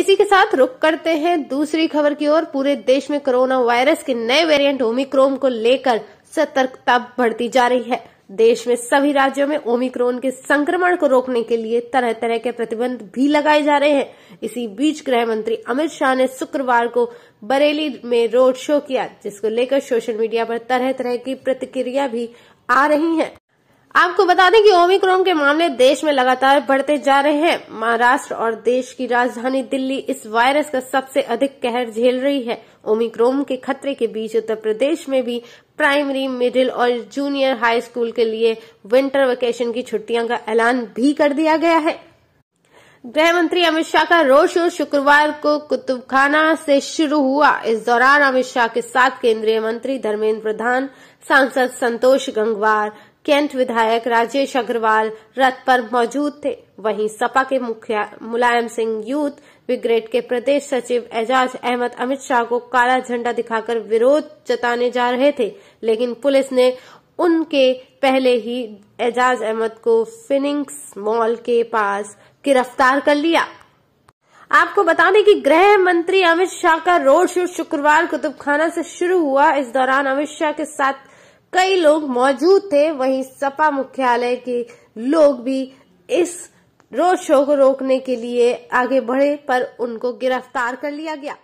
इसी के साथ रुक करते हैं दूसरी खबर की ओर पूरे देश में कोरोना वायरस के नए वेरिएंट ओमिक्रोन को लेकर सतर्कता बढ़ती जा रही है देश में सभी राज्यों में ओमिक्रोन के संक्रमण को रोकने के लिए तरह तरह के प्रतिबंध भी लगाए जा रहे हैं इसी बीच गृह मंत्री अमित शाह ने शुक्रवार को बरेली में रोड शो किया जिसको लेकर सोशल मीडिया पर तरह तरह की प्रतिक्रिया भी आ रही है आपको बता दें कि ओमिक्रोन के मामले देश में लगातार बढ़ते जा रहे हैं महाराष्ट्र और देश की राजधानी दिल्ली इस वायरस का सबसे अधिक कहर झेल रही है ओमिक्रोन के खतरे के बीच उत्तर प्रदेश में भी प्राइमरी मिडिल और जूनियर हाई स्कूल के लिए विंटर वेकेशन की छुट्टियां का ऐलान भी कर दिया गया है गृह मंत्री अमित शाह का रोड शो शुक्रवार को कुतुबखाना से शुरू हुआ इस दौरान अमित शाह के साथ केंद्रीय मंत्री धर्मेंद्र प्रधान सांसद संतोष गंगवार कैंट विधायक राजेश अग्रवाल रथ पर मौजूद थे वहीं सपा के मुखिया मुलायम सिंह यूथ विग्रेड के प्रदेश सचिव एजाज अहमद अमित शाह को काला झंडा दिखाकर विरोध जताने जा रहे थे लेकिन पुलिस ने उनके पहले ही एजाज अहमद को फिनिंग्स मॉल के पास गिरफ्तार कर लिया आपको बता दें कि गृह मंत्री अमित शाह का रोड शो शुक्रवार कुतुबखाना से शुरू हुआ इस दौरान अमित शाह के साथ कई लोग मौजूद थे वहीं सपा मुख्यालय के लोग भी इस रोड शो को रोकने के लिए आगे बढ़े पर उनको गिरफ्तार कर लिया गया